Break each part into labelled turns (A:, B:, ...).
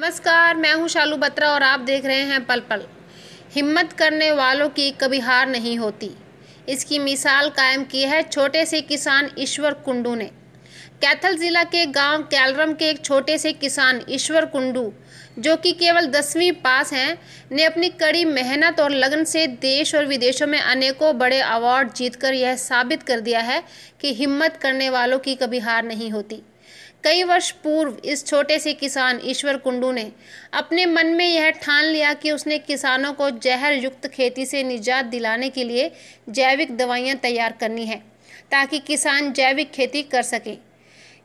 A: नमस्कार मैं हूं शालू बत्रा और आप देख रहे हैं पल पल हिम्मत करने वालों की कभी हार नहीं होती इसकी मिसाल कायम की है छोटे से किसान ईश्वर कुंडू ने कैथल ज़िला के गांव कैलरम के एक छोटे से किसान ईश्वर कुंडू जो कि केवल दसवीं पास हैं ने अपनी कड़ी मेहनत और लगन से देश और विदेशों में अनेकों बड़े अवार्ड जीतकर यह साबित कर दिया है कि हिम्मत करने वालों की कभी हार नहीं होती कई वर्ष पूर्व इस छोटे से किसान ईश्वर कुंडू ने अपने मन में यह ठान लिया कि उसने किसानों को जहर युक्त खेती से निजात दिलाने के लिए जैविक दवाइयाँ तैयार करनी है ताकि किसान जैविक खेती कर सके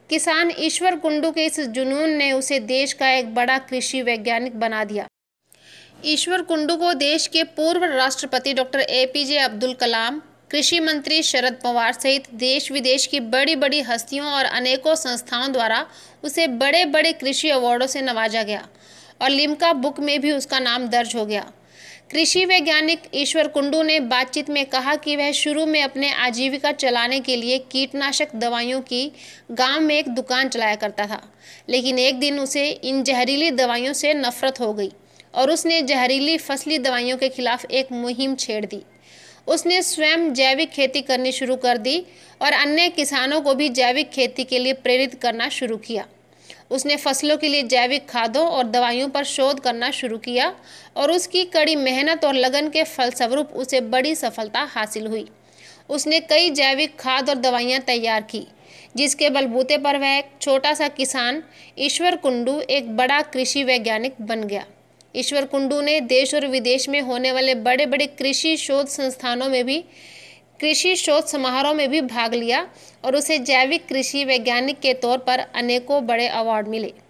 A: किसान ईश्वर कुंडू के इस जुनून ने उसे देश का एक बड़ा कृषि वैज्ञानिक बना दिया ईश्वर कुंडू को देश के पूर्व राष्ट्रपति doctor A P J Abdul Kalam कृषि मंत्री शरद पवार सहित देश विदेश की बड़ी बड़ी हस्तियों और अनेकों संस्थाओं द्वारा उसे बड़े बड़े कृषि अवार्डों से नवाजा गया और लिम्का बुक में भी उसका नाम दर्ज हो गया कृषि वैज्ञानिक ईश्वर कुंडू ने बातचीत में कहा कि वह शुरू में अपने आजीविका चलाने के लिए कीटनाशक दवाइयों की गांव में एक दुकान चलाया करता था लेकिन एक दिन उसे इन जहरीली दवाइयों से नफरत हो गई और उसने जहरीली फसली दवाइयों के खिलाफ एक मुहिम छेड़ दी उसने स्वयं जैविक खेती करनी शुरू कर दी और अन्य किसानों को भी जैविक खेती के लिए प्रेरित करना शुरू किया उसने फसलों के लिए जैविक खादों और दवाइयों पर शोध करना शुरू किया और उसकी कड़ी मेहनत और लगन के फलस्वरूप उसे बड़ी सफलता हासिल हुई उसने कई जैविक खाद और दवाइयाँ तैयार की जिसके बलबूते पर वह एक छोटा सा किसान ईश्वर कुंडू एक बड़ा कृषि वैज्ञानिक बन गया ईश्वर कुंडू ने देश और विदेश में होने वाले बड़े बड़े कृषि शोध संस्थानों में भी कृषि शोध समारोह में भी भाग लिया और उसे जैविक कृषि वैज्ञानिक के तौर पर अनेकों बड़े अवार्ड मिले